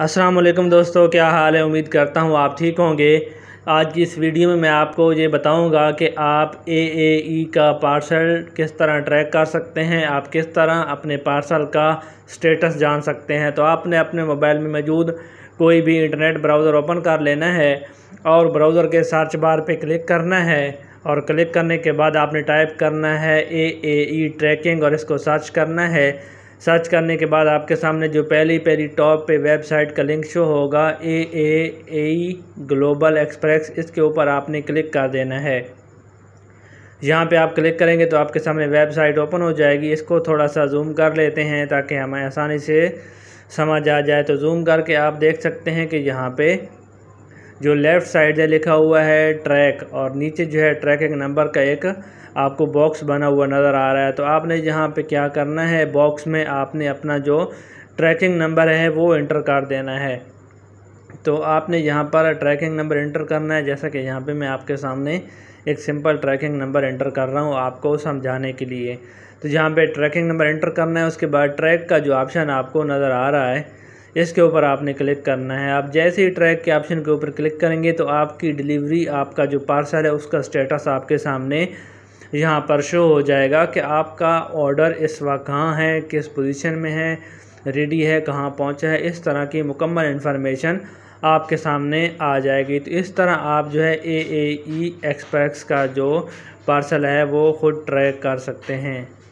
असलम दोस्तों क्या हाल है उम्मीद करता हूँ आप ठीक होंगे आज की इस वीडियो में मैं आपको ये बताऊंगा कि आप ए ए ई का पार्सल किस तरह ट्रैक कर सकते हैं आप किस तरह अपने पार्सल का स्टेटस जान सकते हैं तो आपने अपने मोबाइल में मौजूद कोई भी इंटरनेट ब्राउज़र ओपन कर लेना है और ब्राउज़र के सर्च बार पे क्लिक करना है और क्लिक करने के बाद आपने टाइप करना है ए ए ई ट्रैकिंग और इसको सर्च करना है सर्च करने के बाद आपके सामने जो पहली पहली टॉप पे वेबसाइट का लिंक शो होगा ए ए ए ग्लोबल एक्सप्रेस इसके ऊपर आपने क्लिक कर देना है यहाँ पे आप क्लिक करेंगे तो आपके सामने वेबसाइट ओपन हो जाएगी इसको थोड़ा सा जूम कर लेते हैं ताकि हमें आसानी से समझ आ जाए तो जूम करके आप देख सकते हैं कि यहाँ पे जो लेफ्ट साइड है लिखा हुआ है ट्रैक और नीचे जो है ट्रैकिंग नंबर का एक आपको बॉक्स बना हुआ नज़र आ रहा है तो आपने यहाँ पे क्या करना है बॉक्स में आपने अपना जो ट्रैकिंग नंबर है वो इंटर कर देना है तो आपने यहाँ पर ट्रैकिंग नंबर इंटर करना है जैसा कि यहाँ पे मैं आपके सामने एक सिंपल ट्रैकिंग नंबर इंटर कर रहा हूँ आपको समझाने के लिए तो जहाँ पर ट्रैकिंग नंबर इंटर करना है उसके बाद ट्रैक का जो ऑप्शन आपको नज़र आ रहा है इसके ऊपर आपने क्लिक करना है आप जैसे ही ट्रैक के ऑप्शन के ऊपर क्लिक करेंगे तो आपकी डिलीवरी आपका जो पार्सल है उसका स्टेटस आपके सामने यहाँ पर शो हो जाएगा कि आपका ऑर्डर इस वक्त कहाँ है किस पोजीशन में है रेडी है कहाँ पहुँचा है इस तरह की मुकम्मल इन्फॉर्मेशन आपके सामने आ जाएगी तो इस तरह आप जो है ए ए ई एक्सप्रेस का जो पार्सल है वो ख़ुद ट्रैक कर सकते हैं